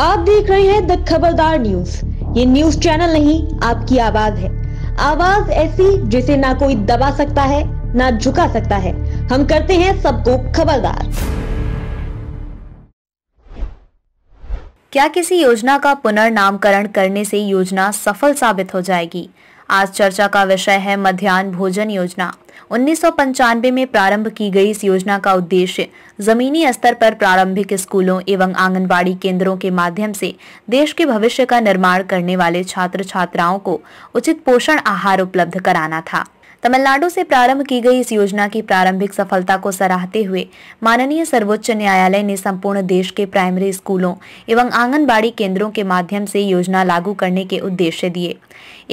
आप देख रहे हैं द खबरदार न्यूज ये न्यूज चैनल नहीं आपकी आवाज है आवाज ऐसी जिसे ना कोई दबा सकता है ना झुका सकता है हम करते हैं सबको खबरदार क्या किसी योजना का पुनर्नामकरण करने से योजना सफल साबित हो जाएगी आज चर्चा का विषय है मध्यान्ह भोजन योजना उन्नीस में प्रारंभ की गई इस योजना का उद्देश्य जमीनी स्तर पर प्रारंभिक स्कूलों एवं आंगनबाड़ी केंद्रों के माध्यम से देश के भविष्य का निर्माण करने वाले छात्र छात्राओं को उचित पोषण आहार उपलब्ध कराना था तमिलनाडु से प्रारंभ की गई इस योजना की प्रारंभिक सफलता को सराहते हुए माननीय सर्वोच्च न्यायालय ने संपूर्ण देश के प्राइमरी स्कूलों एवं आंगनबाड़ी केंद्रों के माध्यम से योजना लागू करने के उद्देश्य दिए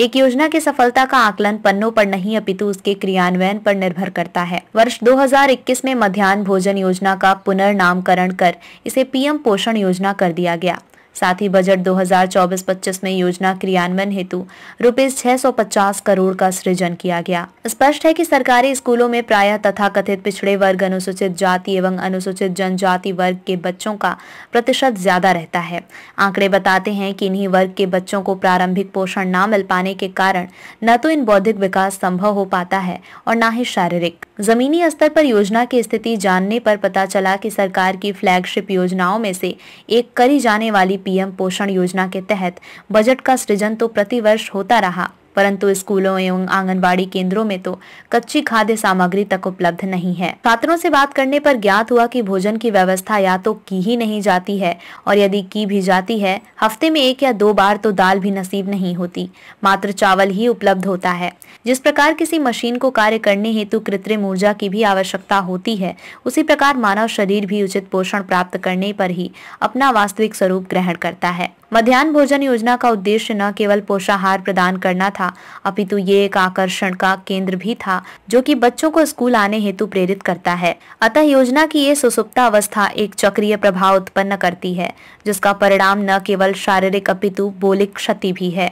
एक योजना की सफलता का आकलन पन्नों पर नहीं अपितु उसके क्रियान्वयन पर निर्भर करता है वर्ष 2021 में मध्यान्ह भोजन योजना का पुनर्नामकरण कर इसे पीएम पोषण योजना कर दिया गया साथ ही बजट 2024-25 में योजना क्रियान्वयन हेतु रुपीज छह करोड़ का सृजन किया गया स्पष्ट है कि सरकारी स्कूलों में प्रायः तथाकथित पिछड़े वर्ग अनुसूचित जाति एवं अनुसूचित जनजाति वर्ग के बच्चों का प्रतिशत ज्यादा रहता है आंकड़े बताते हैं कि इन्हीं वर्ग के बच्चों को प्रारंभिक पोषण न मिल पाने के कारण न तो इन बौद्धिक विकास संभव हो पाता है और न ही शारीरिक ज़मीनी स्तर पर योजना की स्थिति जानने पर पता चला कि सरकार की फ्लैगशिप योजनाओं में से एक करी जाने वाली पीएम पोषण योजना के तहत बजट का सृजन तो प्रतिवर्ष होता रहा परंतु स्कूलों एवं आंगनबाड़ी केंद्रों में तो कच्ची खाद्य सामग्री तक उपलब्ध नहीं है छात्रों से बात करने पर ज्ञात हुआ कि भोजन की व्यवस्था या तो की ही नहीं जाती है और यदि की भी जाती है हफ्ते में एक या दो बार तो दाल भी नसीब नहीं होती मात्र चावल ही उपलब्ध होता है जिस प्रकार किसी मशीन को कार्य करने हेतु कृत्रिम ऊर्जा की भी आवश्यकता होती है उसी प्रकार मानव शरीर भी उचित पोषण प्राप्त करने पर ही अपना वास्तविक स्वरूप ग्रहण करता है मध्यान्ह भोजन योजना का उद्देश्य न केवल पोषाहार प्रदान करना था अपितु ये एक आकर्षण का केंद्र भी था जो कि बच्चों को स्कूल आने हेतु प्रेरित करता है अतः योजना की ये सुसुप्ता अवस्था एक चक्रीय प्रभाव उत्पन्न करती है जिसका परिणाम न केवल शारीरिक अपितु बोलिक क्षति भी है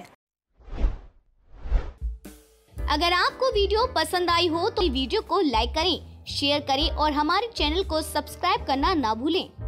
अगर आपको वीडियो पसंद आई हो तो वीडियो को लाइक करें शेयर करें और हमारे चैनल को सब्सक्राइब करना ना भूलें